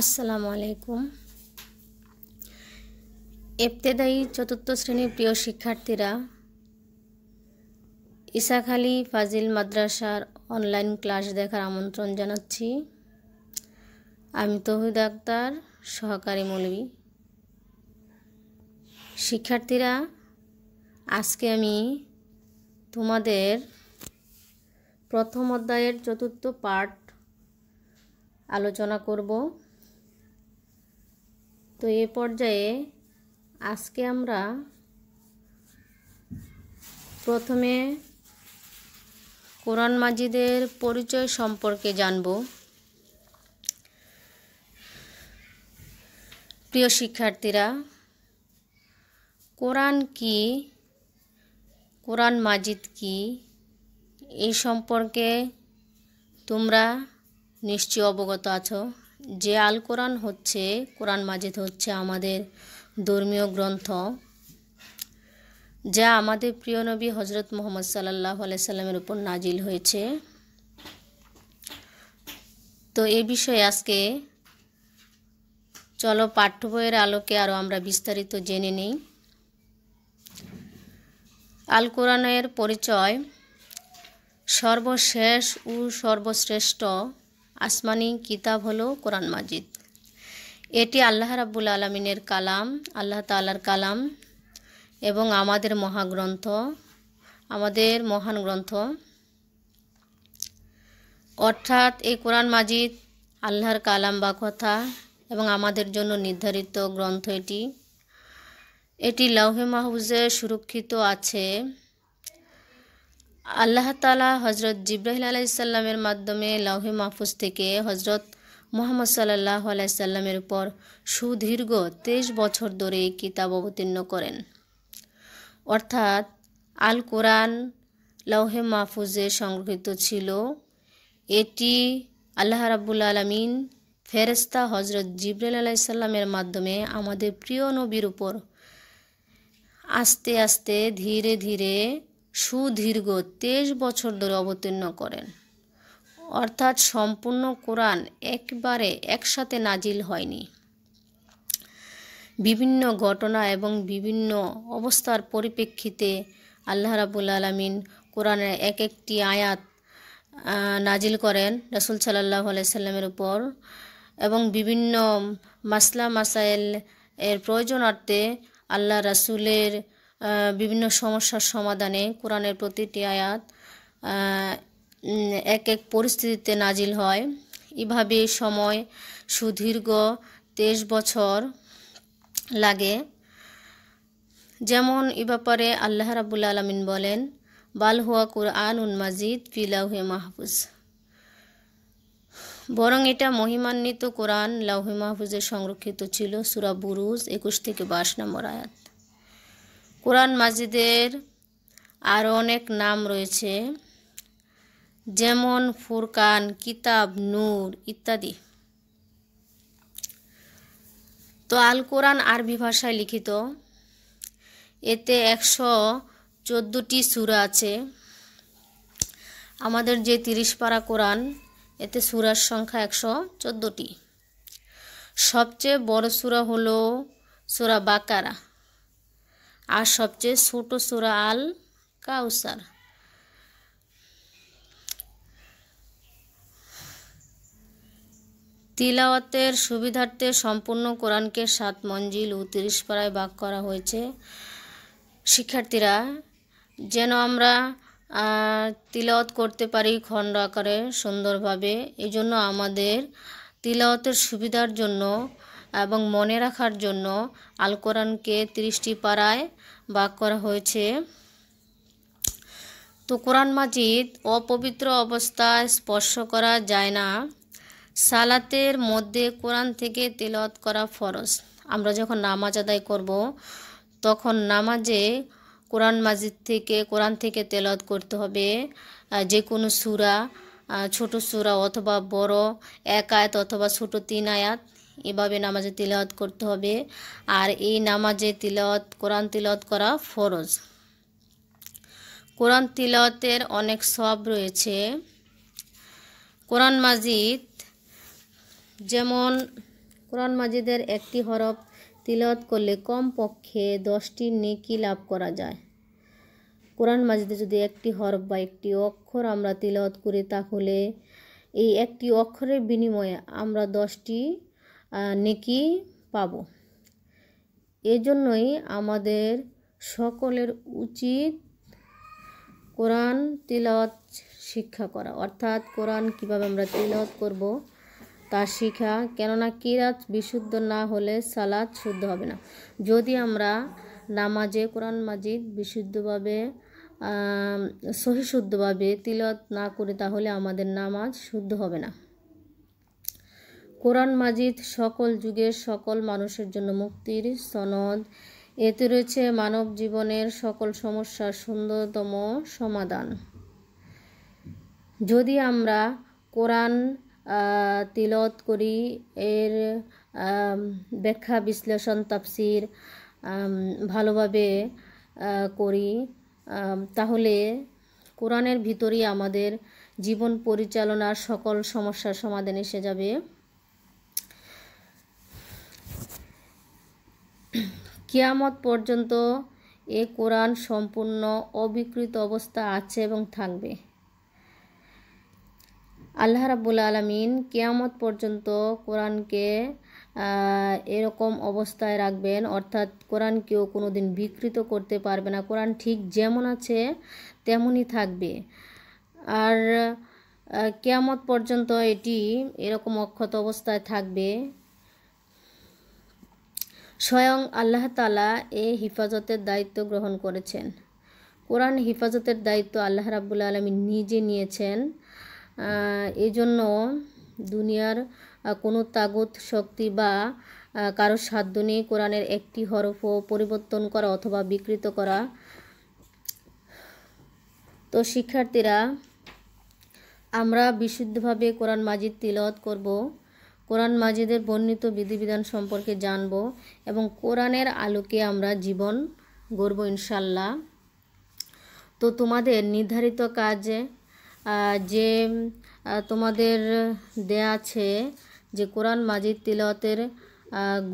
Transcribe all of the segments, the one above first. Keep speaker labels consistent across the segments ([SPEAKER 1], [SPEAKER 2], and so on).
[SPEAKER 1] আসসালামু আলাইকুম এফতেদায়ী চতুর্থ শ্রেণীর প্রিয় শিক্ষার্থীরা ইসাখালী ফাজিল মাদ্রাসার অনলাইন ক্লাস দেখার আমন্ত্রণ জানাচ্ছি আমি তহিদ আক্তার সহকারী মৌলী শিক্ষার্থীরা আজকে আমি তোমাদের প্রথম অধ্যায়ের চতুর্থ পাঠ আলোচনা করব তো এ পর্যায়ে আজকে আমরা প্রথমে কোরআন মাজিদের পরিচয় সম্পর্কে জানব প্রিয় শিক্ষার্থীরা কোরআন কি কোরআন মাজিদ কি এই সম্পর্কে তোমরা নিশ্চয় অবগত আছো যে আল কোরআন হচ্ছে কোরআন মাজিদ হচ্ছে আমাদের ধর্মীয় গ্রন্থ যা আমাদের প্রিয় নবী হজরত মোহাম্মদ সাল্লাহ সাল্লামের উপর নাজিল হয়েছে তো এ বিষয়ে আজকে চলো পাঠ্য বইয়ের আলোকে আরও আমরা বিস্তারিত জেনে নিই আল কোরআনের পরিচয় সর্বশেষ ও সর্বশ্রেষ্ঠ আসমানি কিতাব হলো কোরআন মাজিদ এটি আল্লাহ রাবুল আলমিনের কালাম আল্লাহ তাল্লার কালাম এবং আমাদের মহাগ্রন্থ আমাদের মহান গ্রন্থ অর্থাৎ এই কোরআন মাজিদ আল্লাহর কালাম বা কথা এবং আমাদের জন্য নির্ধারিত গ্রন্থ এটি এটি লৌহে মাহবুজে সুরক্ষিত আছে আল্লাহ তালা হজরত জিব্রাহিল আলাইসাল্লামের মাধ্যমে লাউহে মাহফুজ থেকে হজরত মোহাম্মদ সাল্লাহ আলাইসাল্লামের উপর সুদীর্ঘ তেইশ বছর ধরে কিতাব অবতীর্ণ করেন অর্থাৎ আল কোরআন লাউহে মাহফুজে সংরক্ষিত ছিল এটি আল্লাহ রাবুল আলমিন ফেরেস্তা হজরত জিব্রাইল আলাইসাল্লামের মাধ্যমে আমাদের প্রিয় নবীর উপর আস্তে আস্তে ধীরে ধীরে সুদীর্ঘ তেইশ বছর ধরে অবতীর্ণ করেন অর্থাৎ সম্পূর্ণ কোরআন একবারে একসাথে নাজিল হয়নি বিভিন্ন ঘটনা এবং বিভিন্ন অবস্থার পরিপ্রেক্ষিতে আল্লাহ রাবুল আলমিন কোরআনের এক একটি আয়াত নাজিল করেন রসুল সাল্লাহ আলাইসাল্লামের উপর এবং বিভিন্ন মাসলা মাসাইল এর প্রয়োজনার্থে আল্লাহ রাসুলের বিভিন্ন সমস্যার সমাধানে কোরআনের প্রতিটি আয়াত এক এক পরিস্থিতিতে নাজিল হয় এভাবে সময় সুদীর্ঘ তেইশ বছর লাগে যেমন এ ব্যাপারে আল্লাহ রাবুল আলমিন বলেন বাল হুয়া কুরআন উন মাজিদ ফিলাউহে মাহফুজ বরং এটা মহিমান্বিত কোরআন লাউহে মাহফুজে সংরক্ষিত ছিল সুরা বুরুজ একুশ থেকে বাইশ নম্বর আয়াত কোরআন মাজিদের আরও অনেক নাম রয়েছে যেমন ফুরকান কিতাব নূর ইত্যাদি তো আল কোরআন আরবি ভাষায় লিখিত এতে একশো চোদ্দোটি সুরা আছে আমাদের যে তিরিশ পারা কোরআন এতে সুরার সংখ্যা একশো চোদ্দোটি সবচেয়ে বড় সুরা হলো সুরা বাকারা আর সবচেয়ে ছোট সুরা আল কাউসার তিলাওয়াতের সুবিধার্থে সম্পূর্ণ কোরআনকে সাত মঞ্জিল ও তিরিশ পাড়ায় ভাগ করা হয়েছে শিক্ষার্থীরা যেন আমরা তিলাওয়াত করতে পারি খণ্ড আকারে সুন্দরভাবে এজন্য আমাদের তিলাওয়াতের সুবিধার জন্য এবং মনে রাখার জন্য আল কোরআনকে ত্রিশটি পাড়ায় বাক করা হয়েছে তো কোরআন মাজিদ অপবিত্র অবস্থায় স্পর্শ করা যায় না সালাতের মধ্যে কোরআন থেকে তেলত করা ফরজ আমরা যখন নামাজ আদায় করব তখন নামাজে কোরআন মাজিদ থেকে কোরআন থেকে তেলত করতে হবে যে কোনো সুরা ছোট সুরা অথবা বড় এক আয়াত অথবা ছোট তিন আয়াত এভাবে নামাজে তিলওয়াত করতে হবে আর এই নামাজে তিলওয়াত কোরআন তিলওয়াত করা ফরজ কোরআন তিলওয়াতের অনেক সব রয়েছে কোরআন মাজিদ যেমন কোরআন মাজিদের একটি হরফ তিলওয়াত করলে কমপক্ষে দশটি নেকি লাভ করা যায় কোরআন মাজিদে যদি একটি হরফ বা একটি অক্ষর আমরা তিলওয়াত করি তাহলে এই একটি অক্ষরের বিনিময়ে আমরা দশটি নেকি পাব এজন্যই আমাদের সকলের উচিত কোরআন তিলত শিক্ষা করা অর্থাৎ কোরআন কিভাবে আমরা তিলত করব তা শিখা কেননা কিরাত বিশুদ্ধ না হলে সালাদ শুদ্ধ হবে না যদি আমরা নামাজে কোরআন মাজিদ বিশুদ্ধভাবে সহিশুদ্ধভাবে তিলত না করি তাহলে আমাদের নামাজ শুদ্ধ হবে না কোরআন মাজিদ সকল যুগের সকল মানুষের জন্য মুক্তির সনদ এতে রয়েছে মানব জীবনের সকল সমস্যার সুন্দরতম সমাধান যদি আমরা কোরআন তিলত করি এর ব্যাখ্যা বিশ্লেষণ তাফসির ভালোভাবে করি তাহলে কোরআনের ভিতরেই আমাদের জীবন পরিচালনার সকল সমস্যার সমাধান এসে যাবে কিয়ামত পর্যন্ত এ কোরআন সম্পূর্ণ অবিকৃত অবস্থা আছে এবং থাকবে আল্লাহ রাবুল আলমিন কেয়ামত পর্যন্ত কোরআনকে এরকম অবস্থায় রাখবেন অর্থাৎ কোরআন কেউ কোনো দিন বিকৃত করতে পারবে না কোরআন ঠিক যেমন আছে তেমনই থাকবে আর কেয়ামত পর্যন্ত এটি এরকম অক্ষত অবস্থায় থাকবে স্বয়ং আল্লাহ তালা এ হেফাজতের দায়িত্ব গ্রহণ করেছেন কোরআন হেফাজতের দায়িত্ব আল্লাহ রাবুল আলমী নিজে নিয়েছেন এজন্য দুনিয়ার কোনো তাগত শক্তি বা কারোর সাধ্য নেই কোরআনের একটি হরফও পরিবর্তন করা অথবা বিকৃত করা তো শিক্ষার্থীরা আমরা বিশুদ্ধভাবে কোরআন মাজিদ তিলত করব কোরআন মাজিদের বর্ণিত বিধিবিধান সম্পর্কে জানব এবং কোরআনের আলোকে আমরা জীবন গড়ব ইনশাল্লাহ তো তোমাদের নির্ধারিত কাজে যে তোমাদের দেয়া আছে যে কোরআন মাজিদ তিলতের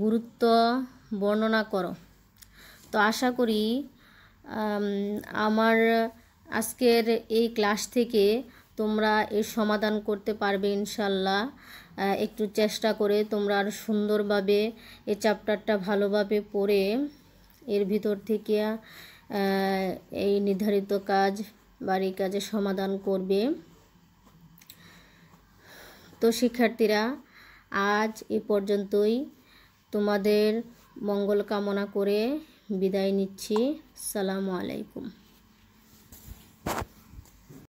[SPEAKER 1] গুরুত্ব বর্ণনা করো তো আশা করি আমার আজকের এই ক্লাস থেকে তোমরা এর সমাধান করতে পারবে ইনশাল্লাহ একটু চেষ্টা করে তোমরা আর সুন্দরভাবে এ চ্যাপ্টারটা ভালোভাবে পড়ে এর ভিতর থেকে এই নির্ধারিত কাজ বাড়ির কাজে সমাধান করবে তো শিক্ষার্থীরা আজ এ পর্যন্তই তোমাদের মঙ্গল কামনা করে বিদায় নিচ্ছি সালামু আলাইকুম